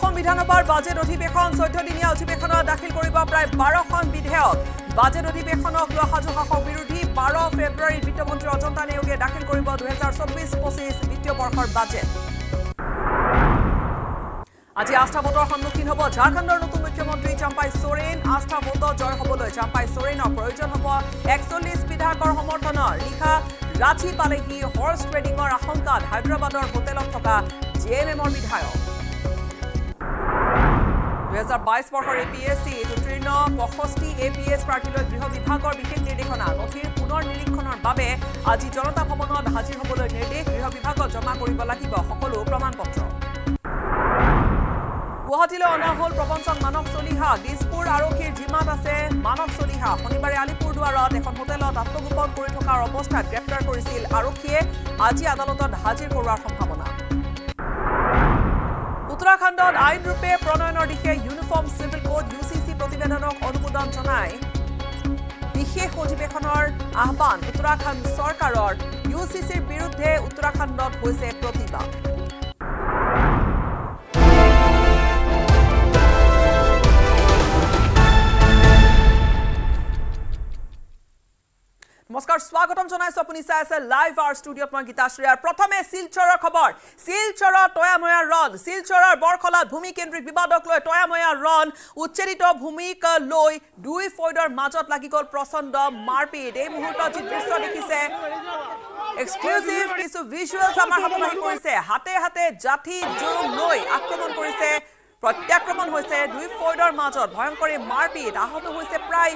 অসম বিধানসভাৰ বাজেট অধিবেশন চৈধ্যদিনীয়া অধিবেশনত দাখিল কৰিব প্ৰায় বাৰখন বিধেয়ক বাজেট অধিবেশনক লোৱা সাজু শাসক বিৰোধী বাৰ ফেব্ৰুৱাৰীত বিত্তমন্ত্ৰী অজন্তা নেওগে দাখিল কৰিব দুহেজাৰ চৌবিছ পঁচিছ বিত্তীয় বৰ্ষৰ বাজেট আজি আস্থা ভোটৰ সন্মুখীন হ'ব ঝাৰখণ্ডৰ নতুন মুখ্যমন্ত্ৰী চাম্পাই চোৰেন আস্থা ভোটত জয় হ'বলৈ চাম্পাই চোৰেনৰ প্ৰয়োজন হ'ব একচল্লিছ বিধায়কৰ সমৰ্থনৰ নিশা ৰাঁচী পালেহি হৰ্চ ট্ৰেডিঙৰ আশংকাত হায়দৰাবাদৰ হোটেলত থকা জে এম এমৰ বিধায়ক দুহেজাৰ বাইছ বৰ্ষৰ এ পি এছ চি উত্তীৰ্ণ পঁষষ্ঠি এ পি এছ প্ৰাৰ্থীলৈ গৃহ বিভাগৰ বিশেষ নিৰ্দেশনা নথিৰ পুনৰ নিৰীক্ষণৰ বাবে আজি জনতা ভৱনত হাজিৰ হ'বলৈ নিৰ্দেশ গৃহ বিভাগত জমা কৰিব লাগিব সকলো প্ৰমাণ পত্ৰ গুৱাহাটীলৈ অনা হ'ল প্ৰবঞ্চন মানৱ চলিহা দিছপুৰ আৰক্ষীৰ জিম্মাত আছে মানৱ চলিহা শনিবাৰে আলিপুৰ দুৱাৰত এখন হোটেলত আত্মগোপন কৰি থকাৰ অৱস্থাত গ্ৰেপ্তাৰ কৰিছিল আৰক্ষীয়ে আজি আদালতত হাজিৰ কৰোৱাৰ সম্ভাৱনা উত্তরাখণ্ডত আইন রূপে প্রণয়নের দিকে uniform civil code U C C প্রতিবেদনক অনুমোদন জানায় বিশেষ অধিবেশনের আহ্বান উত্তরাখণ্ড সরকারের ইউ সি সির বিরুদ্ধে উত্তরাখণ্ডত হয়েছে প্রতিবাদ নমস্কাৰ স্বাগতম জনাইছোঁ আপুনি চাই আছে লাইভ আৰ ষ্টুডিঅ'ত মই গীতাশ্ৰীয়াৰ প্ৰথমে শিলচৰৰ খবৰ শিলচৰৰ তয়াময়া ৰণ শিলচৰৰ বৰখলাত ভূমিকেন্দ্ৰিক বিবাদক লৈ তয়াময়া ৰণ উচ্চেৰিত ভূমিক লৈ দুই ফৈদৰ মাজত লাগি গ'ল প্ৰচণ্ড মাৰপিট এই মুহূৰ্তত যি দৃশ্য দেখিছে এক্সক্লুচিভ কিছু ভিজুৱেলছ আমাৰ হাতত আহি পৰিছে হাতে হাতে জাঠি জোৰ লৈ আক্ৰমণ কৰিছে প্ৰত্যাক্ৰমণ হৈছে দুই ফৰ্ডৰ মাজত ভয়ংকৰী মাৰপিট আহত হৈছে প্ৰায়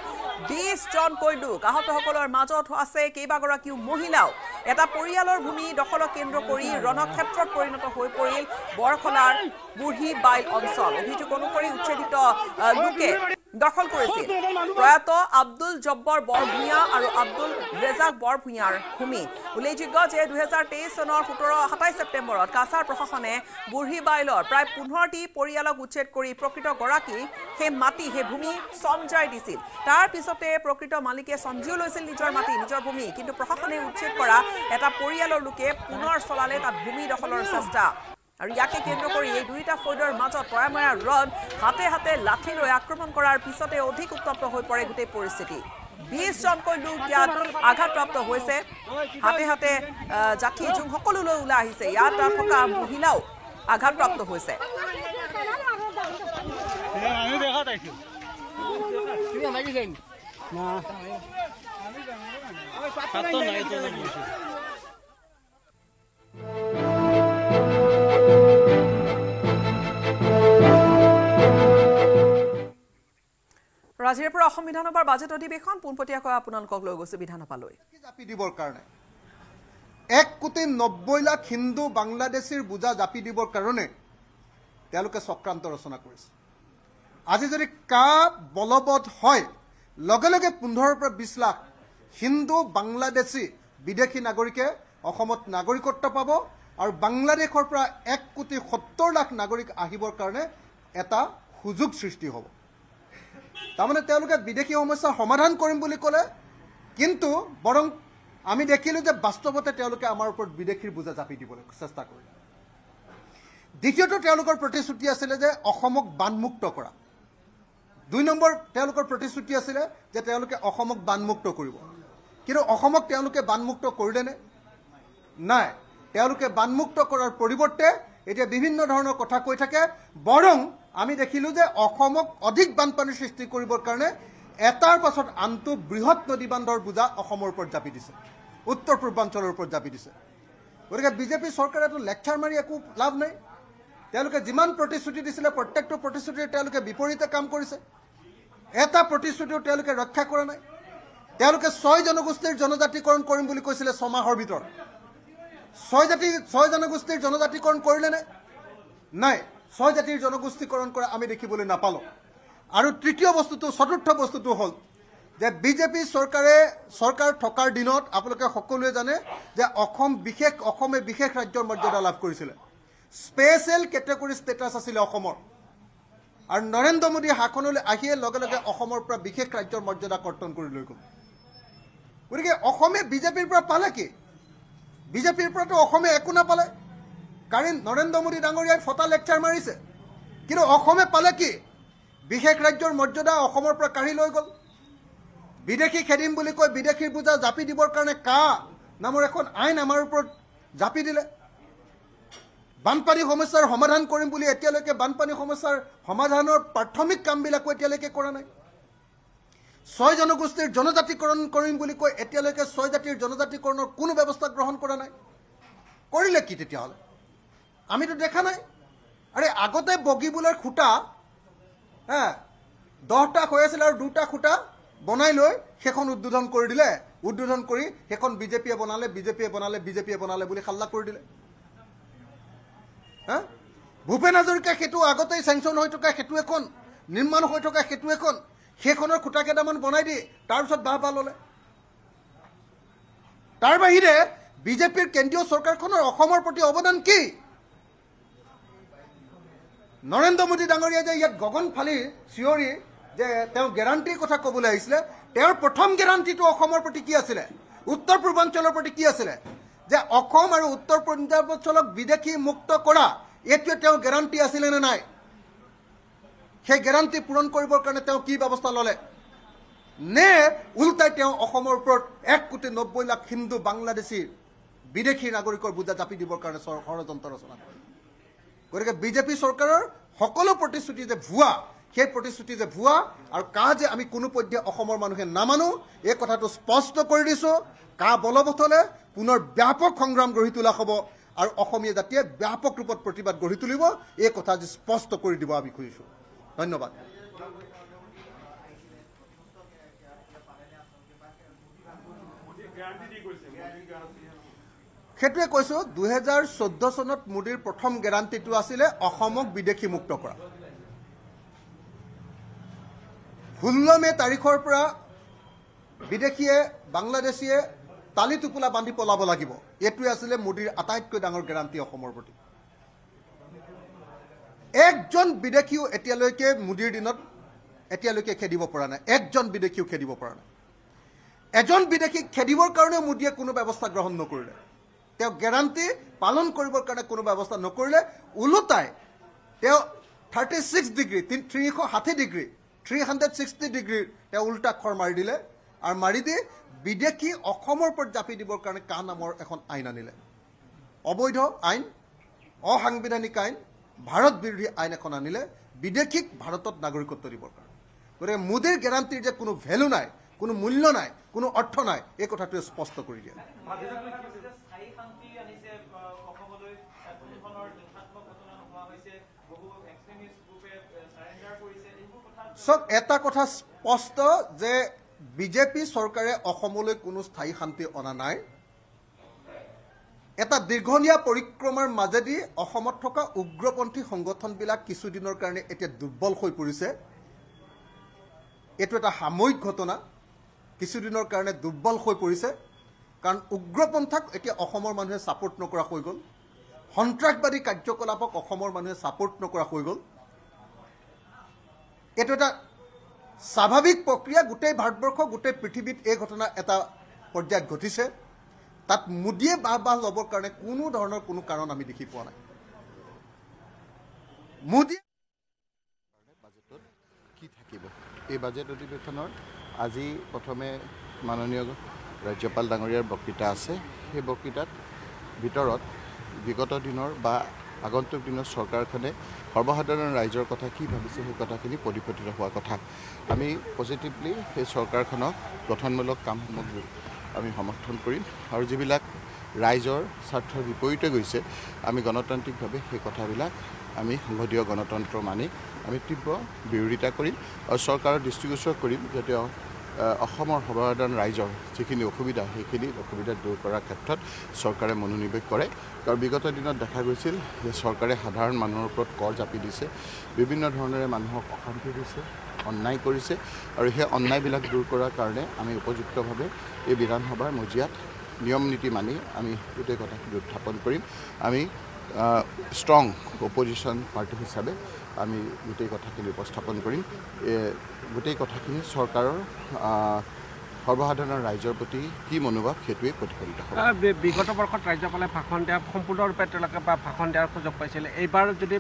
বিছজনকৈ লোক আহতসকলৰ মাজত আছে কেইবাগৰাকীও মহিলাও এটা পৰিয়ালৰ ভূমি দখলক কেন্দ্ৰ কৰি ৰণক্ষেত্ৰত পৰিণত হৈ পৰিল বৰখলাৰ বুঢ়ী বাইল অঞ্চল অভিযোগ অনুসৰি উচ্চেদিত লোকে দখল কৰিছিল প্ৰয়াত আব্দুল জব্বৰ বৰভূঞা আৰু আব্দুল ৰেজাক বৰভূঞাৰ ভূমি উল্লেখযোগ্য যে দুহেজাৰ তেইছ চনৰ সোতৰ সাতাইছ ছেপ্টেম্বৰত কাছাৰ প্ৰশাসনে বুঢ়ী বাইলৰ প্ৰায় পোন্ধৰটি পৰিয়ালক উচ্ছেদ কৰি প্ৰকৃত গৰাকী সেই মাটি সেই ভূমি চমজাই দিছিল তাৰ পিছতে প্ৰকৃত মালিকে চমজিও লৈছিল নিজৰ মাটি নিজৰ ভূমি কিন্তু প্ৰশাসনে উচ্ছেদ কৰা এটা পৰিয়ালৰ লোকে পুনৰ চলালে তাত ভূমি দখলৰ চেষ্টা আৰু ইয়াকে কেন্দ্ৰ কৰি এই দুয়োটা ফৌদৰ মাজত তৰামৰা ৰণ হাতে হাতে লাঠি লৈ আক্ৰমণ কৰাৰ পিছতে অধিক উত্তপ্ত হৈ পৰে গোটেই পৰিস্থিতি বিশ জনকৈ লোক ইয়াত আঘাতপ্ৰাপ্ত হৈছে হাতে হাতে যাঠি জোং সকলোলৈ ওলাই আহিছে ইয়াত থকা মহিলাও আঘাতপ্ৰাপ্ত হৈছে না আমি জানো না আমি পাত্তা নাই তো না ৰাজিৰ পৰা অসম বিধানসভাৰ বাজেট অধিৱেশন পোনপটীয়াকৈ আপোনালোকক লৈ গৈছে বিধানসভালৈ জাপি দিবৰ কাৰণে এক কোটি নব্বৈ লাখ হিন্দু বাংলাদেশীৰ বোজা জাপি দিবৰ কাৰণে তেওঁলোকে চক্ৰান্ত ৰচনা কৰিছে আজি যদি কা বলবৎ হয় লগে লগে পোন্ধৰৰ পৰা বিছ লাখ হিন্দু বাংলাদেশী বিদেশী নাগৰিকে অসমত নাগৰিকত্ব পাব আৰু বাংলাদেশৰ পৰা এক কোটি সত্তৰ লাখ নাগৰিক আহিবৰ কাৰণে এটা সুযোগ সৃষ্টি হ'ব তাৰমানে তেওঁলোকে বিদেশী সমস্যা সমাধান কৰিম বুলি ক'লে কিন্তু বৰং আমি দেখিলোঁ যে বাস্তৱতে তেওঁলোকে আমাৰ ওপৰত বিদেশীৰ বোজা জাপি দিবলৈ চেষ্টা কৰিলে দ্বিতীয়টো তেওঁলোকৰ প্ৰতিশ্ৰুতি আছিলে যে অসমক বানমুক্ত কৰা দুই নম্বৰ তেওঁলোকৰ প্ৰতিশ্ৰুতি আছিলে যে তেওঁলোকে অসমক বানমুক্ত কৰিব কিন্তু অসমক তেওঁলোকে বানমুক্ত কৰিলেনে নাই তেওঁলোকে বানমুক্ত কৰাৰ পৰিৱৰ্তে এতিয়া বিভিন্ন ধৰণৰ কথা কৈ থাকে বৰং আমি দেখিলোঁ যে অসমক অধিক বানপানীৰ সৃষ্টি কৰিবৰ কাৰণে এটাৰ পাছত আনটো বৃহৎ নদী বান্ধৰ বোজা অসমৰ ওপৰত জাপি দিছে উত্তৰ পূৰ্বাঞ্চলৰ ওপৰত জাপি দিছে গতিকে বিজেপি চৰকাৰেতো লেকচাৰ মাৰি একো লাভ নাই তেওঁলোকে যিমান প্ৰতিশ্ৰুতি দিছিলে প্ৰত্যেকটো প্ৰতিশ্ৰুতিৰে তেওঁলোকে বিপৰীতে কাম কৰিছে এটা প্ৰতিশ্ৰুতিও তেওঁলোকে ৰক্ষা কৰা নাই তেওঁলোকে ছয় জনগোষ্ঠীৰ জনজাতিকৰণ কৰিম বুলি কৈছিলে ছমাহৰ ভিতৰত ছয় জাতি ছয় জনগোষ্ঠীৰ জনজাতিকৰণ কৰিলে নে নাই ছয় জাতিৰ জনগোষ্ঠীকৰণ কৰা আমি দেখিবলৈ নাপালোঁ আৰু তৃতীয় বস্তুটো চতুৰ্থ বস্তুটো হ'ল যে বিজেপি চৰকাৰে চৰকাৰ থকাৰ দিনত আপোনালোকে সকলোৱে জানে যে অসম বিশেষ অসমে বিশেষ ৰাজ্যৰ মৰ্যাদা লাভ কৰিছিলে স্পেচিয়েল কেটেগৰী ষ্টেটাছ আছিলে অসমৰ আৰু নৰেন্দ্ৰ মোদী শাসনলৈ আহিয়ে লগে লগে অসমৰ পৰা বিশেষ ৰাজ্যৰ মৰ্যাদা কৰ্তন কৰি লৈ গ'ল গতিকে অসমে বিজেপিৰ পৰা পালে কি বিজেপিৰ পৰাতো অসমে একো নাপালে কাৰণ নৰেন্দ্ৰ মোদী ডাঙৰীয়াই ফটা লেকচাৰ মাৰিছে কিন্তু অসমে পালে কি বিশেষ ৰাজ্যৰ মৰ্যাদা অসমৰ পৰা কাঢ়ি লৈ গ'ল বিদেশী খেদিম বুলি কৈ বিদেশীৰ বোজা জাপি দিবৰ কাৰণে কা নামৰ এখন আইন আমাৰ ওপৰত জাপি দিলে বানপানী সমস্যাৰ সমাধান কৰিম বুলি এতিয়ালৈকে বানপানী সমস্যাৰ সমাধানৰ প্ৰাথমিক কামবিলাকো এতিয়ালৈকে কৰা নাই ছয় জনগোষ্ঠীৰ জনজাতিকৰণ কৰিম বুলি কৈ এতিয়ালৈকে ছয় জাতিৰ জনজাতিকৰণৰ কোনো ব্যৱস্থা গ্ৰহণ কৰা নাই কৰিলে কি তেতিয়াহ'লে আমিতো দেখা নাই আরে আগতে বগীবুলের খুঁটা হ্যাঁ দহটা হয়ে আছে আর দুটা খুঁটা বনাই লৈ সেখন উদ্বোধন করে দিলে উদ্বোধন করে সেখন বিজেপিয়ে বনালে বিজেপিয়ে বনালে বিজেপিয়ে বনালে বলে হাল্লা করে দিলে হ্যাঁ ভূপেন হাজরিকা সেতু আগতেই স্যাংশন হয়ে থাকা সেতু এখন নির্মাণ হয়ে থাকা সেতু এখন সেখনের খুঁটা কেটামান বনাই দি তারপর বাহ বাহ ললে তার বাহিরে বিজেপির কেন্দ্রীয় সরকারখনের প্রতি অবদান কি নৰেন্দ্ৰ মোদী ডাঙৰীয়া যে ইয়াত গগন ফালি চিঞৰি যে তেওঁ গেৰাণ্টিৰ কথা ক'বলৈ আহিছিলে তেওঁৰ প্ৰথম গেৰাণ্টিটো অসমৰ প্ৰতি কি আছিলে উত্তৰ পূৰ্বাঞ্চলৰ প্ৰতি কি আছিলে যে অসম আৰু উত্তৰ পূৰ্বাঞ্চলক বিদেশী মুক্ত কৰা এইটোৱে তেওঁ গেৰাণ্টি আছিলে নে নাই সেই গেৰাণ্টি পূৰণ কৰিবৰ কাৰণে তেওঁ কি ব্যৱস্থা ল'লে নে ওলটাই তেওঁ অসমৰ ওপৰত এক কোটি নব্বৈ লাখ হিন্দু বাংলাদেশী বিদেশী নাগৰিকৰ বোজা জাপি দিবৰ কাৰণে ষড়যন্ত্ৰ ৰচনা কৰিলে গতিকে বিজেপি চৰকাৰৰ সকলো প্ৰতিশ্ৰুতি যে ভুৱা সেই প্ৰতিশ্ৰুতি যে ভুৱা আৰু কাহ যে আমি কোনো পধ্যে অসমৰ মানুহে নামানো এই কথাটো স্পষ্ট কৰি দিছোঁ কাহ বলবথলে পুনৰ ব্যাপক সংগ্ৰাম গঢ়ি তোলা হ'ব আৰু অসমীয়া জাতিয়ে ব্যাপক ৰূপত প্ৰতিবাদ গঢ়ি তুলিব এই কথা যে স্পষ্ট কৰি দিব আমি খুজিছোঁ ধন্যবাদ সেইটোৱে কৈছোঁ দুহেজাৰ চৈধ্য চনত মোদীৰ প্ৰথম গেৰাণ্টিটো আছিলে অসমক বিদেশী মুক্ত কৰা ষোল্ল মে তাৰিখৰ পৰা বিদেশীয়ে বাংলাদেশীয়ে তালি টোপোলা বান্ধি পলাব লাগিব এইটোৱে আছিলে মোদীৰ আটাইতকৈ ডাঙৰ গেৰাণ্টি অসমৰ প্ৰতি একজন বিদেশীও এতিয়ালৈকে মোদীৰ দিনত এতিয়ালৈকে খেদিব পৰা নাই একজন বিদেশীও খেদিব পৰা নাই এজন বিদেশীক খেদিবৰ কাৰণেও মোদীয়ে কোনো ব্যৱস্থা গ্ৰহণ নকৰিলে তেওঁ গেৰাণ্টি পালন কৰিবৰ কাৰণে কোনো ব্যৱস্থা নকৰিলে ওলোটাই তেওঁ থাৰ্টি ছিক্স ডিগ্ৰী তিনিশ ষাঠি ডিগ্ৰী থ্ৰী হাণ্ড্ৰেড ছিক্সটি ডিগ্ৰীৰ তেওঁ ওলোটা খৰ মাৰি দিলে আৰু মাৰি দি বিদেশী অসমৰ ওপৰত জাপি দিবৰ কাৰণে কা নামৰ এখন আইন আনিলে অবৈধ আইন অসাংবিধানিক আইন ভাৰত বিৰোধী আইন এখন আনিলে বিদেশীক ভাৰতত নাগৰিকত্ব দিবৰ কাৰণে গতিকে মোদীৰ গেৰাণ্টিৰ যে কোনো ভেলু নাই কোনো মূল্য নাই কোনো অৰ্থ নাই এই কথাটোৱে স্পষ্ট কৰি দিয়ে স্থায়ী শান্তি আহিছে অসমলৈ কোনোধৰণৰ হিংসাত্মক ঘটনা নোহোৱা হৈছে বহু এক্সট্ৰিমিষ্ট গ্ৰুপে চাৰেণ্ডাৰ কৰিছে চক এটা কথা স্পষ্ট যে বিজেপি চৰকাৰে অসমলৈ কোনো স্থায়ী শান্তি অনা নাই এটা দীৰ্ঘলীয়া পৰিক্ৰমাৰ মাজেদি অসমত থকা উগ্ৰপন্থী সংগঠনবিলাক কিছুদিনৰ কাৰণে এতিয়া দুৰ্বল হৈ পৰিছে এইটো এটা সাময়িক ঘটনা কিছুদিনৰ কাৰণে দুৰ্বল হৈ পৰিছে কাৰণ উগ্ৰপন্থাক এতিয়া অসমৰ মানুহে ছাপৰ্ট নকৰা হৈ গ'ল সন্ত্ৰাসবাদী কাৰ্যকলাপক অসমৰ মানুহে ছাপৰ্ট নকৰা হৈ গ'ল এইটো এটা স্বাভাৱিক প্ৰক্ৰিয়া গোটেই ভাৰতবৰ্ষ গোটেই পৃথিৱীত এই ঘটনা এটা পৰ্যায়ত ঘটিছে তাত মোদীয়ে বাহ বাহ ল'বৰ কাৰণে কোনো ধৰণৰ কোনো কাৰণ আমি দেখি পোৱা নাই মোদী এই বাজেট অধিৱেশনৰ আজি প্ৰথমে মাননীয় ৰাজ্যপাল ডাঙৰীয়াৰ বক্তৃতা আছে সেই বক্তৃতাত ভিতৰত বিগত দিনৰ বা আগন্তুক দিনৰ চৰকাৰখনে সৰ্বসাধাৰণ ৰাইজৰ কথা কি ভাবিছে সেই কথাখিনি পৰিপ্ৰেক্ষিত হোৱা কথা আমি পজিটিভলি সেই চৰকাৰখনক গঠনমূলক কামসমূহ আমি সমৰ্থন কৰিম আৰু যিবিলাক ৰাইজৰ স্বাৰ্থৰ বিপৰীতে গৈছে আমি গণতান্ত্ৰিকভাৱে সেই কথাবিলাক আমি সংসদীয় গণতন্ত্ৰ মানি আমি তীব্ৰ বিৰোধিতা কৰিম আৰু চৰকাৰৰ দৃষ্টিগোচৰ কৰিম যে তেওঁ অসমৰ সৰ্বসাধাৰণ ৰাইজৰ যিখিনি অসুবিধা সেইখিনি অসুবিধা দূৰ কৰাৰ ক্ষেত্ৰত চৰকাৰে মনোনিৱেশ কৰে আৰু বিগত দিনত দেখা গৈছিল যে চৰকাৰে সাধাৰণ মানুহৰ ওপৰত কৰ জাপি দিছে বিভিন্ন ধৰণেৰে মানুহক অশান্তি দিছে অন্যায় কৰিছে আৰু সেই অন্যায়বিলাক দূৰ কৰাৰ কাৰণে আমি উপযুক্তভাৱে এই বিধানসভাৰ মজিয়াত নিয়ম নীতি মানি আমি গোটেই কথাখিনি উত্থাপন কৰিম আমি ষ্ট্ৰং অপজিশ্যন পাৰ্টি হিচাপে আমি গোটেই কথাখিনি উপস্থাপন কৰিম গোটেই কথাখিনি চৰকাৰৰ সৰ্বসাধাৰণ ৰাইজৰ প্ৰতি কি মনোভাৱ সেইটোৱে প্ৰতিফলিত হ'ব বিগত বৰ্ষত ৰাজ্যপালে ভাষণ দিয়া সম্পূৰ্ণৰূপে তেওঁলোকে বা ভাষণ দিয়াৰ সুযোগ পাইছিলে এইবাৰ যদি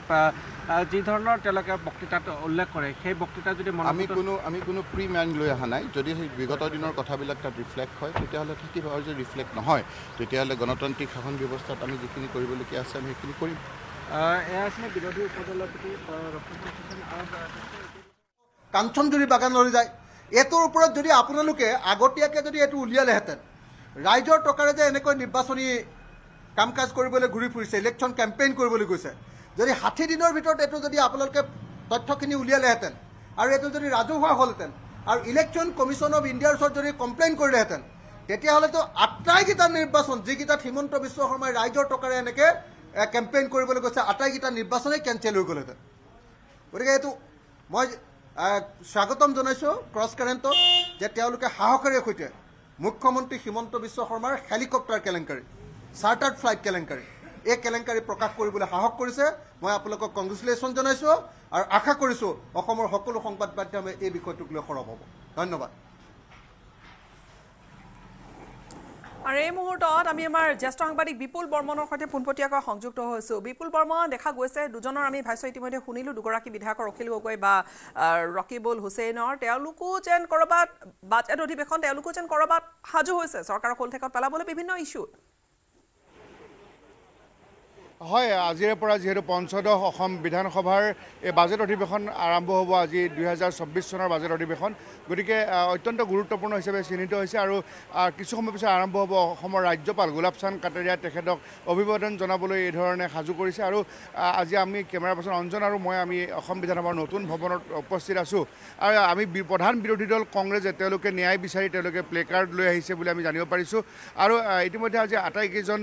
যিধৰণৰ তেওঁলোকে বক্তৃতাত উল্লেখ কৰে সেই বক্তৃতা যদি আমি কোনো আমি কোনো প্ৰি মেন লৈ অহা নাই যদি সেই বিগত দিনৰ কথাবিলাক তাত ৰিফ্লেক্ট হয় তেতিয়াহ'লে থাকিব আৰু যদি ৰিফ্লেক্ট নহয় তেতিয়াহ'লে গণতান্ত্ৰিক শাসন ব্যৱস্থাত আমি যিখিনি কৰিবলগীয়া আছে আমি সেইখিনি কৰিম কাঞ্চন বাগান বাগানলৈ যায় এইটোৰ ওপৰত যদি আপোনালোকে আগতীয়াকৈ যদি এইটো উলিয়ালেহেঁতেন ৰাইজৰ টকাৰে যে এনেকৈ নিৰ্বাচনী কাম কাজ কৰিবলৈ ঘূৰি ফুৰিছে ইলেকশ্যন কেম্পেইন কৰিবলৈ গৈছে যদি ষাঠি দিনৰ ভিতৰত এইটো যদি আপোনালোকে তথ্যখিনি উলিয়ালেহেঁতেন আৰু এইটো যদি ৰাজহুৱা হ'লহেঁতেন আৰু ইলেকশ্যন কমিশ্যন অফ ইণ্ডিয়াৰ ওচৰত যদি কমপ্লেইন কৰিলেহেঁতেন তেতিয়াহ'লেতো আটাইকেইটা নিৰ্বাচন যিকেইটাত হিমন্ত বিশ্ব শৰ্মাই ৰাইজৰ টকাৰে এনেকৈ কেম্পেইন কৰিবলৈ গৈছে আটাইকেইটা নিৰ্বাচনেই কেঞ্চেল হৈ গ'লহেঁতেন গতিকে এইটো মই স্বাগতম জনাইছোঁ ক্ৰছ কাৰেণ্টত যে তেওঁলোকে সাহসেৰে সৈতে মুখ্যমন্ত্ৰী হিমন্ত বিশ্ব শৰ্মাৰ হেলিকপ্টাৰ কেলেংকাৰী চাৰ্টাৰ্ড ফ্লাইট কেলেংকাৰী এই কেলেংকাৰী প্ৰকাশ কৰিবলৈ সাহস কৰিছে মই আপোনালোকক কংগ্ৰেচুলেশ্যন জনাইছোঁ আৰু আশা কৰিছোঁ অসমৰ সকলো সংবাদ মাধ্যমে এই বিষয়টোক লৈ সৰব হ'ব ধন্যবাদ আৰু এই মুহূৰ্তত আমি আমাৰ জ্যেষ্ঠ সাংবাদিক বিপুল বৰ্মনৰ সৈতে পোনপটীয়াকৈ সংযুক্ত হৈছোঁ বিপুল বৰ্মন দেখা গৈছে দুজনৰ আমি ভাষ্য ইতিমধ্যে শুনিলোঁ দুগৰাকী বিধায়কৰ অখিল গগৈ বা ৰকিবুল হুছেইনৰ তেওঁলোকো যেন ক'ৰবাত বাজেট অধিৱেশন তেওঁলোকো যেন ক'ৰবাত সাজু হৈছে চৰকাৰৰ কোলঠেকত পেলাবলৈ বিভিন্ন ইছ্যুত হয় আজিৰে পৰা যিহেতু পঞ্চদশ অসম বিধানসভাৰ এই বাজেট অধিৱেশন আৰম্ভ হ'ব আজি দুহেজাৰ চৌব্বিছ চনৰ বাজেট অধিৱেশন গতিকে অত্যন্ত গুৰুত্বপূৰ্ণ হিচাপে চিহ্নিত হৈছে আৰু কিছু সময় পিছত আৰম্ভ হ'ব অসমৰ ৰাজ্যপাল গোলাপ চান্দ কাটেৰিয়াই তেখেতক অভিবাদন জনাবলৈ এইধৰণে সাজু কৰিছে আৰু আজি আমি কেমেৰা পাৰ্চন অঞ্জন আৰু মই আমি অসম বিধানসভাৰ নতুন ভৱনত উপস্থিত আছোঁ আৰু আমি প্ৰধান বিৰোধী দল কংগ্ৰেছে তেওঁলোকে ন্যায় বিচাৰি তেওঁলোকে প্লে কাৰ্ড লৈ আহিছে বুলি আমি জানিব পাৰিছোঁ আৰু ইতিমধ্যে আজি আটাইকেইজন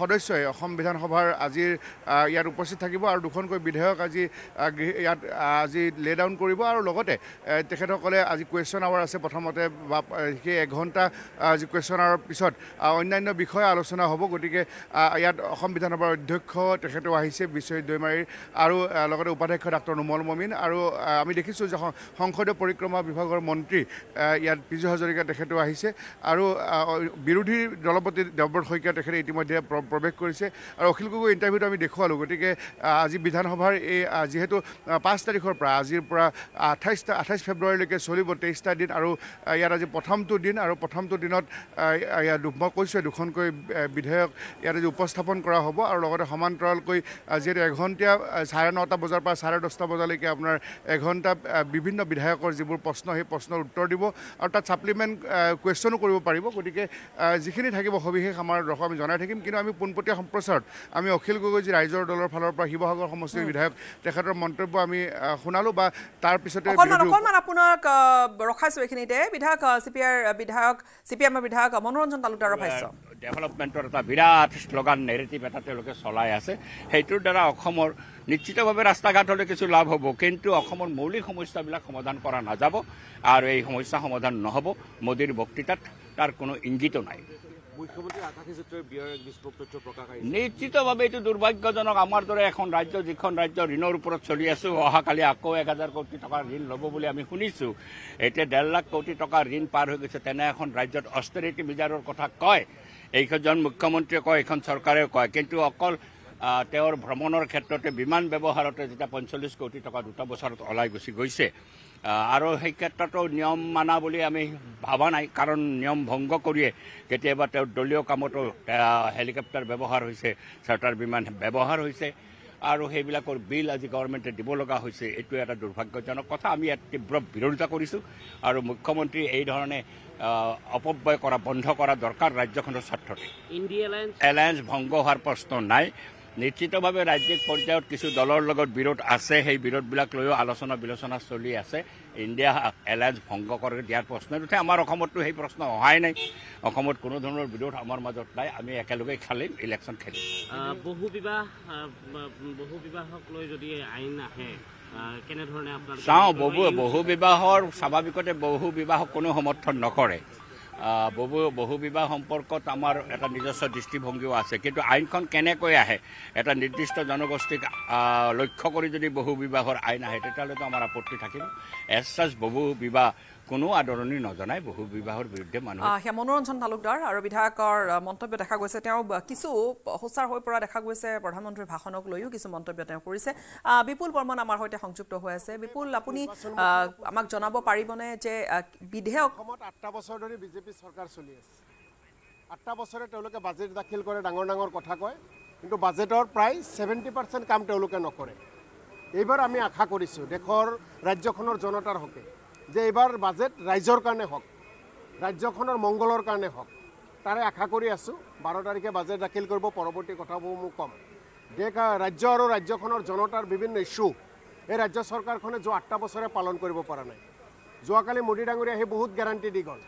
সদস্যই অসম বিধানসভাৰ আজি আজিৰ ইয়াত উপস্থিত থাকিব আৰু দুখনকৈ বিধায়ক আজি ইয়াত আজি লে ডাউন কৰিব আৰু লগতে তেখেতসকলে আজি কুৱেশ্যন আৱাৰ আছে প্ৰথমতে বা সেই এঘণ্টা আজি কুৱেশ্যন আৱাৰৰ পিছত অন্যান্য বিষয়ে আলোচনা হ'ব গতিকে ইয়াত অসম বিধানসভাৰ অধ্যক্ষ তেখেতেও আহিছে বিশ্বজিৎ দৈমাৰীৰ আৰু লগতে উপাধ্যক্ষ ডাক্তৰ নোমল মমিন আৰু আমি দেখিছোঁ যে সংসদীয় পৰিক্ৰমা বিভাগৰ মন্ত্ৰী ইয়াত পিজু হাজৰিকা তেখেতেও আহিছে আৰু বিৰোধী দলপতি দেৱব্ৰত শইকীয়া তেখেতে ইতিমধ্যে প্ৰৱেশ কৰিছে আৰু অখিল গগৈ ইণ্টাৰভিউটো আমি দেখুৱালোঁ গতিকে আজি বিধানসভাৰ এই যিহেতু পাঁচ তাৰিখৰ পৰা আজিৰ পৰা আঠাইছ আঠাইছ ফেব্ৰুৱাৰীলৈকে চলিব তেইছটা দিন আৰু ইয়াত আজি প্ৰথমটো দিন আৰু প্ৰথমটো দিনত মই কৈছোঁ দুখনকৈ বিধেয়ক ইয়াত আজি উপস্থাপন কৰা হ'ব আৰু লগতে সমান্তৰালকৈ যিহেতু এঘণ্টীয়া চাৰে নটা বজাৰ পৰা চাৰে দহটা বজালৈকে আপোনাৰ এঘণ্টা বিভিন্ন বিধায়কৰ যিবোৰ প্ৰশ্ন সেই প্ৰশ্নৰ উত্তৰ দিব আৰু তাত ছাপ্লিমেণ্ট কুৱেশ্যনো কৰিব পাৰিব গতিকে যিখিনি থাকিব সবিশেষ আমাৰ দৰ্শক আমি জনাই থাকিম কিন্তু আমি পোনপটীয়া সম্প্ৰচাৰত আমি অখিল অখিল গগৈ যি ৰাইজৰ দলৰ ফালৰ পৰা শিৱসাগৰ সমষ্টিৰ বিধায়ক তেখেতৰ মন্তব্য আমি শুনালোঁ বা তাৰ পিছতে অকণমান আপোনাক ৰখাইছোঁ এইখিনিতে বিধায়ক চি পি আইৰ বিধায়ক চি পি আইমৰ বিধায়ক মনোৰঞ্জন তালুকদাৰ ৰখাইছোঁ ডেভেলপমেণ্টৰ এটা বিৰাট শ্লোগান নেৰেটিভ এটা তেওঁলোকে চলাই আছে সেইটোৰ দ্বাৰা অসমৰ নিশ্চিতভাৱে ৰাস্তা ঘাট হ'লে কিছু লাভ হ'ব কিন্তু অসমৰ মৌলিক সমস্যাবিলাক সমাধান কৰা নাযাব আৰু এই সমস্যা সমাধান নহ'ব মোদীৰ বক্তৃতাত তাৰ কোনো ইংগিতো নাই নিশ্চিতভাৱে এইটো দুৰ্ভাগ্যজনক আমাৰ দৰে এখন ৰাজ্য যিখন ৰাজ্য ঋণৰ ওপৰত চলি আছো অহাকালি আকৌ এক হাজাৰ কোটি টকাৰ ঋণ ল'ব বুলি আমি শুনিছো এতিয়া ডেৰ লাখ কোটি টকাৰ ঋণ পাৰ হৈ গৈছে তেনে এখন ৰাজ্যত অষ্টেৰিটি মিজাৰৰ কথা কয় এইকেইজন মুখ্যমন্ত্ৰীয়ে কয় এইখন চৰকাৰেও কয় কিন্তু অকল তেওঁৰ ভ্ৰমণৰ ক্ষেত্ৰতে বিমান ব্যৱহাৰতে যেতিয়া পঞ্চল্লিছ কোটি টকা দুটা বছৰত ওলাই গুচি গৈছে আৰু সেই ক্ষেত্ৰতো নিয়ম মানা বুলি আমি ভবা নাই কাৰণ নিয়ম ভংগ কৰিয়ে কেতিয়াবা তেওঁ দলীয় কামতো হেলিকপ্টাৰ ব্যৱহাৰ হৈছে চাৰ্টাৰ বিমান ব্যৱহাৰ হৈছে আৰু সেইবিলাকৰ বিল আজি গভৰ্ণমেণ্টে দিব লগা হৈছে এইটো এটা দুৰ্ভাগ্যজনক কথা আমি ইয়াত তীব্ৰ বিৰোধিতা কৰিছোঁ আৰু মুখ্যমন্ত্ৰী এইধৰণে অপব্যয় কৰা বন্ধ কৰা দৰকাৰ ৰাজ্যখনৰ স্বাৰ্থতে এলায়েন্স ভংগ হোৱাৰ প্ৰশ্ন নাই নিশ্চিতভাৱে ৰাজ্যিক পৰ্যায়ত কিছু দলৰ লগত বিৰোধ আছে সেই বিৰোধবিলাক লৈও আলোচনা বিলোচনা চলি আছে ইণ্ডিয়া এলায়েঞ্চ ভংগ কৰে দিয়াৰ প্ৰশ্নই নুঠে আমাৰ অসমততো সেই প্ৰশ্ন অহাই নাই অসমত কোনো ধৰণৰ বিৰোধ আমাৰ মাজত নাই আমি একেলগে খেলিম ইলেকশ্যন খেলিম বহু বিবাহ বহু বিবাহক লৈ যদি আইন আহে কেনেধৰণে চাওঁ বহু বহু বিবাহৰ স্বাভাৱিকতে বহু বিবাহক কোনো সমৰ্থন নকৰে বহু বহু বিবাহ সম্পৰ্কত আমাৰ এটা নিজস্ব দৃষ্টিভংগীও আছে কিন্তু আইনখন কেনেকৈ আহে এটা নিৰ্দিষ্ট জনগোষ্ঠীক লক্ষ্য কৰি যদি বহু বিবাহৰ আইন আহে তেতিয়াহ'লেতো আমাৰ আপত্তি থাকিব এছ এছ বিবাহ কোনো আদৰণি নজনাই বহু বিবাহৰ বিৰুদ্ধে মানুহ সেয়া মনোৰঞ্জন তালুকদাৰ আৰু বিধায়কৰ মন্তব্য দেখা গৈছে তেওঁ কিছু সোচাৰ হৈ পৰা দেখা গৈছে প্ৰধানমন্ত্ৰীৰ ভাষণক লৈও কিছু মন্তব্য তেওঁ কৰিছে বিপুল বৰ্মন আমাৰ সৈতে সংযুক্ত হৈ আছে বিপুল আপুনি আমাক জনাব পাৰিবনে যে বিধেয়ক আঠটা বছৰ ধৰি বিজেপি চৰকাৰ চলি আছে আঠটা বছৰে তেওঁলোকে বাজেট দাখিল কৰে ডাঙৰ ডাঙৰ কথা কয় কিন্তু বাজেটৰ প্ৰায় ছেভেণ্টি পাৰ্চেণ্ট কাম তেওঁলোকে নকৰে এইবাৰ আমি আশা কৰিছোঁ দেশৰ ৰাজ্যখনৰ জনতাৰ হকে যে এইবাৰ বাজেট ৰাইজৰ কাৰণে হওক ৰাজ্যখনৰ মংগলৰ কাৰণে হওক তাৰে আশা কৰি আছোঁ বাৰ তাৰিখে বাজেট দাখিল কৰিব পৰৱৰ্তী কথাবোৰ মোক ক'ম দেশ ৰাজ্য আৰু ৰাজ্যখনৰ জনতাৰ বিভিন্ন ইছ্যু এই ৰাজ্য চৰকাৰখনে যোৱা আঠটা বছৰে পালন কৰিব পৰা নাই যোৱাকালি মোদী ডাঙৰীয়া আহি বহুত গেৰাণ্টি দি গ'ল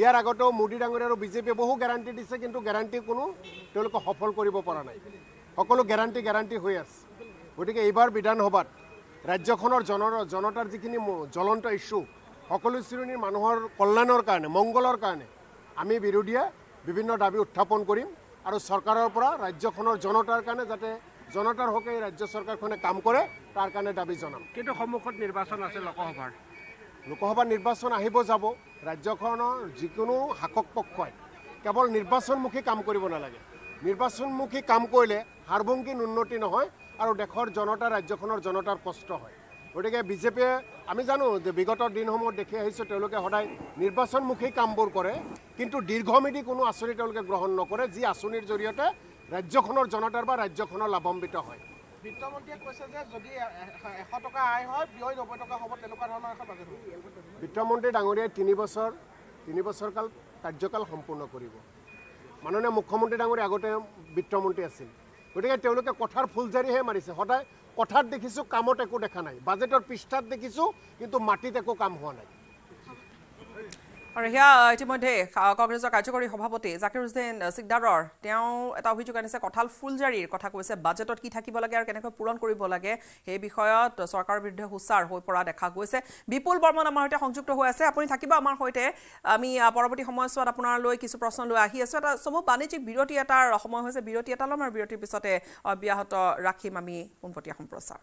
ইয়াৰ আগতেও মোদী ডাঙৰীয়া আৰু বিজেপিয়ে বহু গেৰাণ্টি দিছে কিন্তু গেৰাণ্টি কোনো তেওঁলোকে সফল কৰিব পৰা নাই সকলো গেৰাণ্টি গেৰাণ্টি হৈ আছে গতিকে এইবাৰ বিধানসভাত ৰাজ্যখনৰ জন জনতাৰ যিখিনি জ্বলন্ত ইছ্যু সকলো শ্ৰেণীৰ মানুহৰ কল্যাণৰ কাৰণে মংগলৰ কাৰণে আমি বিৰোধীয়ে বিভিন্ন দাবী উত্থাপন কৰিম আৰু চৰকাৰৰ পৰা ৰাজ্যখনৰ জনতাৰ কাৰণে যাতে জনতাৰ হকে ৰাজ্য চৰকাৰখনে কাম কৰে তাৰ কাৰণে দাবী জনাম কিন্তু সন্মুখত নিৰ্বাচন আছে লোকসভাৰ লোকসভা নিৰ্বাচন আহিব যাব ৰাজ্যখনৰ যিকোনো শাসক পক্ষই কেৱল নিৰ্বাচনমুখী কাম কৰিব নালাগে নিৰ্বাচনমুখী কাম কৰিলে হাৰভংগীন উন্নতি নহয় আৰু দেশৰ জনতা ৰাজ্যখনৰ জনতাৰ কষ্ট হয় গতিকে বিজেপিয়ে আমি জানো যে বিগত দিনসমূহ দেখি আহিছোঁ তেওঁলোকে সদায় নিৰ্বাচনমুখী কামবোৰ কৰে কিন্তু দীৰ্ঘম্যাদী কোনো আঁচনি তেওঁলোকে গ্ৰহণ নকৰে যি আঁচনিৰ জৰিয়তে ৰাজ্যখনৰ জনতাৰ বা ৰাজ্যখনৰ লাভান্বিত হয় বিত্তমন্ত্ৰী ডাঙৰীয়াই তিনি বছৰ তিনি বছৰ কাল কাৰ্যকাল সম্পূৰ্ণ কৰিব মাননীয় মুখ্যমন্ত্ৰী ডাঙৰীয়া আগতে বিত্তমন্ত্ৰী আছিল গতিকে তেওঁলোকে কথাৰ ফুলজাৰিহে মাৰিছে সদায় পথাৰত দেখিছোঁ কামত একো দেখা নাই বাজেটৰ পৃষ্ঠাত দেখিছোঁ কিন্তু মাটিত একো কাম হোৱা নাই আৰু সেয়া ইতিমধ্যে কংগ্ৰেছৰ কাৰ্যকৰী সভাপতি জাকিৰ হুছেইন চিকদাৰৰ তেওঁ এটা অভিযোগ আনিছে কঁঠাল ফুলজাৰীৰ কথা কৈছে বাজেটত কি থাকিব লাগে আৰু কেনেকৈ পূৰণ কৰিব লাগে সেই বিষয়ত চৰকাৰৰ বিৰুদ্ধে সোচাৰ হৈ পৰা দেখা গৈছে বিপুল বৰ্মন আমাৰ সৈতে সংযুক্ত হৈ আছে আপুনি থাকিব আমাৰ সৈতে আমি পৰৱৰ্তী সময়ছোৱাত আপোনালৈ কিছু প্ৰশ্ন লৈ আহি আছোঁ এটা চমু বাণিজ্যিক বিৰতি এটাৰ সময় হৈছে বিৰতি এটা ল'ম আৰু বিৰতিৰ পিছতে অব্যাহত ৰাখিম আমি পোনপটীয়া সম্প্ৰচাৰ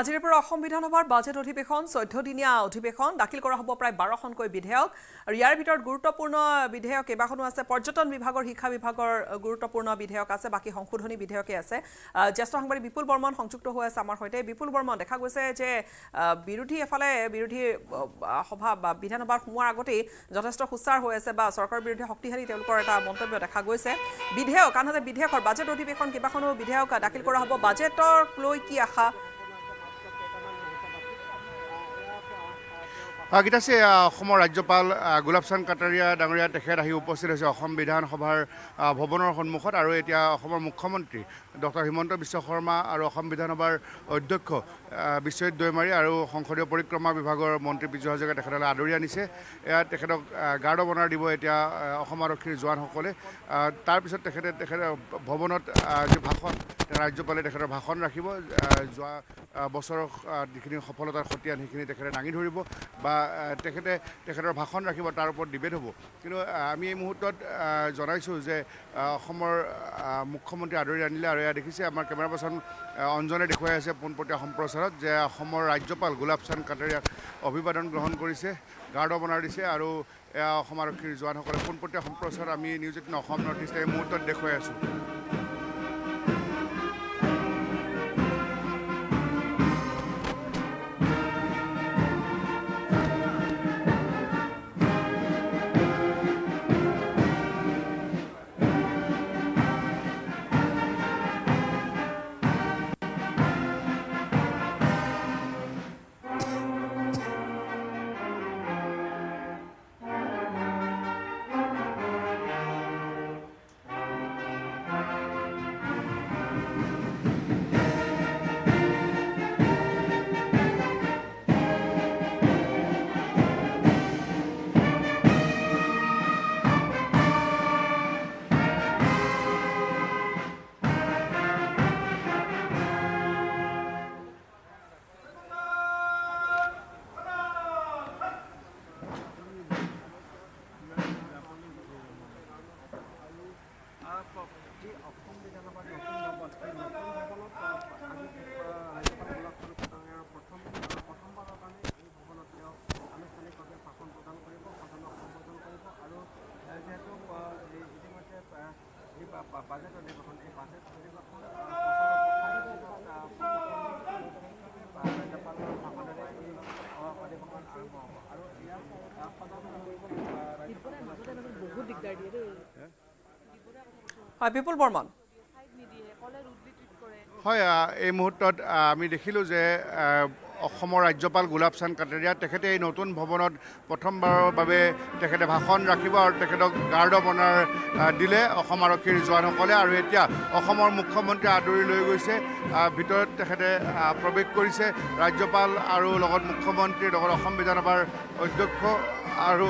আজিৰ পৰা অসম বিধানসভাৰ বাজেট অধিৱেশন চৈধ্য দিনীয়া অধিৱেশন দাখিল কৰা হ'ব প্ৰায় বাৰখনকৈ বিধেয়ক আৰু ইয়াৰ ভিতৰত গুৰুত্বপূৰ্ণ বিধেয়ক কেইবাখনো আছে পৰ্যটন বিভাগৰ শিক্ষা বিভাগৰ গুৰুত্বপূৰ্ণ বিধেয়ক আছে বাকী সংশোধনী বিধেয়কে আছে জ্যেষ্ঠ সাংবাদিক বিপুল বৰ্মন সংযুক্ত হৈ আছে আমাৰ সৈতে বিপুল বৰ্মন দেখা গৈছে যে বিৰোধী এফালে বিৰোধী সভা বা বিধানসভাৰ সোমোৱাৰ আগতেই যথেষ্ট সুচাৰ হৈ আছে বা চৰকাৰৰ বিৰুদ্ধে শক্তিশালী তেওঁলোকৰ এটা মন্তব্য দেখা গৈছে বিধেয়ক আনহাতে বিধেয়কৰ বাজেট অধিৱেশন কেইবাখনো বিধেয়ক দাখিল কৰা হ'ব বাজেটক লৈ কি আশা গীতাশ্ৰী অসমৰ ৰাজ্যপাল গোলাপচান্দ কাটাৰীয়া ডাঙৰীয়া তেখেত আহি উপস্থিত হৈছে অসম বিধানসভাৰ ভৱনৰ সন্মুখত আৰু এতিয়া অসমৰ মুখ্যমন্ত্ৰী ডক্টৰ হিমন্ত বিশ্ব শৰ্মা আৰু অসম বিধানসভাৰ অধ্যক্ষ বিশ্বজিৎ দৈমাৰী আৰু সংসদীয় পৰিক্ৰমা বিভাগৰ মন্ত্ৰী বিজু হাজৰিকা তেখেতলৈ আদৰি আনিছে এয়া তেখেতক গাৰ্ড অফ অনাৰ দিব এতিয়া অসম আৰক্ষীৰ জোৱানসকলে তাৰপিছত তেখেতে তেখেতে ভৱনত যি ভাষণ ৰাজ্যপালে তেখেতৰ ভাষণ ৰাখিব যোৱা বছৰৰ যিখিনি সফলতাৰ সতীয়ান সেইখিনি তেখেতে দাঙি ধৰিব বা তেখেতে তেখেতৰ ভাষণ ৰাখিব তাৰ ওপৰত ডিবেট হ'ব কিন্তু আমি এই মুহূৰ্তত জনাইছোঁ যে অসমৰ মুখ্যমন্ত্ৰী আদৰি আনিলে আৰু এয়া দেখিছে আমাৰ কেমেৰা পাৰ্চন অঞ্জনে দেখুৱাই আছে পোনপটীয়া সম্প্ৰচাৰত যে অসমৰ ৰাজ্যপাল গোলাপ চান্দ কাটাৰীয়াক অভিবাদন গ্ৰহণ কৰিছে গাৰ্ড অফ অনাৰ দিছে আৰু এয়া অসম আৰক্ষীৰ জোৱানসকলে পোনপটীয়া সম্প্ৰচাৰত আমি news eighteen Assam north east এই মুহূৰ্তত দেখুৱাই আছোঁ হয় uh, এই মুহূৰ্তত আমি দেখিলোঁ যে অসমৰ ৰাজ্যপাল গোলাপ চান কাটেৰিয়া তেখেতে এই নতুন ভৱনত প্ৰথমবাৰৰ বাবে তেখেতে ভাষণ ৰাখিব আৰু তেখেতক গাৰ্ড অফ অনাৰ দিলে অসম আৰক্ষীৰ জোৱানসকলে আৰু এতিয়া অসমৰ মুখ্যমন্ত্ৰী আদৰি লৈ গৈছে ভিতৰত তেখেতে প্ৰৱেশ কৰিছে ৰাজ্যপাল আৰু লগত মুখ্যমন্ত্ৰী লগত অসম বিধানসভাৰ অধ্যক্ষ আৰু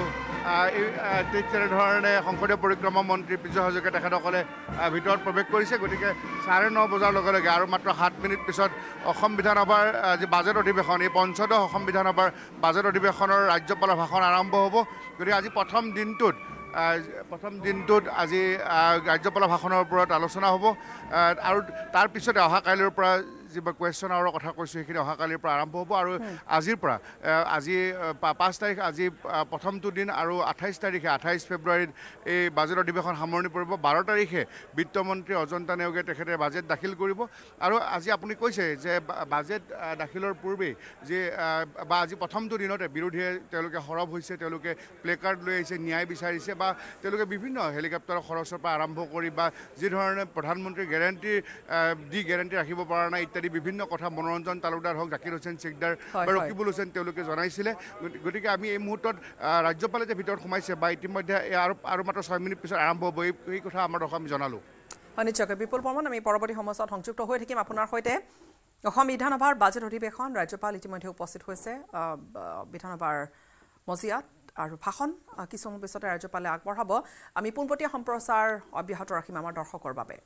ঠিক তেনেধৰণে সংসদীয় পৰিক্ৰমা মন্ত্ৰী পীজ হাজৰিকাই তেখেতসকলে ভিতৰত প্ৰৱেশ কৰিছে গতিকে চাৰে ন বজাৰ লগে লগে আৰু মাত্ৰ সাত মিনিট পিছত অসম বিধানসভাৰ যি বাজেট অধিৱেশন এই পঞ্চদশ অসম বিধানসভাৰ বাজেট অধিৱেশনৰ ৰাজ্যপালৰ ভাষণ আৰম্ভ হ'ব গতিকে আজি প্ৰথম দিনটোত প্ৰথম দিনটোত আজি ৰাজ্যপালৰ ভাষণৰ ওপৰত আলোচনা হ'ব আৰু তাৰপিছতে অহা কাইলৈৰ পৰা যিবোৰ কুৱেশ্যন আৱৰৰ কথা কৈছোঁ সেইখিনি অহাকালিৰ পৰা আৰম্ভ হ'ব আৰু আজিৰ পৰা আজি পাঁচ তাৰিখ আজি প্ৰথমটো দিন আৰু আঠাইছ তাৰিখে আঠাইছ ফেব্ৰুৱাৰীত এই বাজেট অধিৱেশন সামৰণি পৰিব বাৰ তাৰিখে বিত্তমন্ত্ৰী অজন্তা নেওগে তেখেতে বাজেট দাখিল কৰিব আৰু আজি আপুনি কৈছে যে বাজেট দাখিলৰ পূৰ্বেই যি বা আজি প্ৰথমটো দিনতে বিৰোধীয়ে তেওঁলোকে সৰব হৈছে তেওঁলোকে প্লে কাৰ্ড লৈ আহিছে ন্যায় বিচাৰিছে বা তেওঁলোকে বিভিন্ন হেলিকপ্টাৰৰ খৰচৰ পৰা আৰম্ভ কৰি বা যিধৰণে প্ৰধানমন্ত্ৰীৰ গেৰেণ্টি দি গেৰেণ্টি ৰাখিব পৰা নাই ইত্যাদি বিভিন্ন কথা মনোৰঞ্জন তালুকদাৰ হওক জাকিৰ হুছেইন চিকদাৰ বা ৰকিবুল হুছেইন তেওঁলোকে জনাইছিলে গতিকে আমি এই মুহূৰ্তত ৰাজ্যপালে যে ভিতৰত সোমাইছে বা ইতিমধ্যে আৰু মাত্ৰ ছয় মিনিট পিছত আৰম্ভ হ'ব এই কথা আমাৰ দৰকাৰ আমি জনালোঁ হয় বিপুল বৰ্মন আমি পৰৱৰ্তী সময়ছোৱাত সংযুক্ত হৈ থাকিম আপোনাৰ সৈতে অসম বিধানসভাৰ বাজেট অধিৱেশন ৰাজ্যপাল ইতিমধ্যে উপস্থিত হৈছে বিধানসভাৰ মজিয়াত আৰু ভাষণ কিছু সময় পিছতে ৰাজ্যপালে আগবঢ়াব আমি পোনপটীয়া সম্প্ৰচাৰ অব্যাহত ৰাখিম আমাৰ দৰ্শকৰ বাবে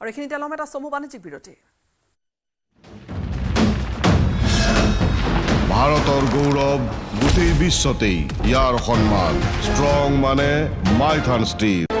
আৰু এইখিনিতে ল'ম এটা চমু বাণিজ্যিক বিৰতি ভাৰতৰ গৌৰৱ গোটেই বিশ্বতেই ইয়াৰ সন্মান ষ্ট্ৰং মানে মাইথান ষ্টীল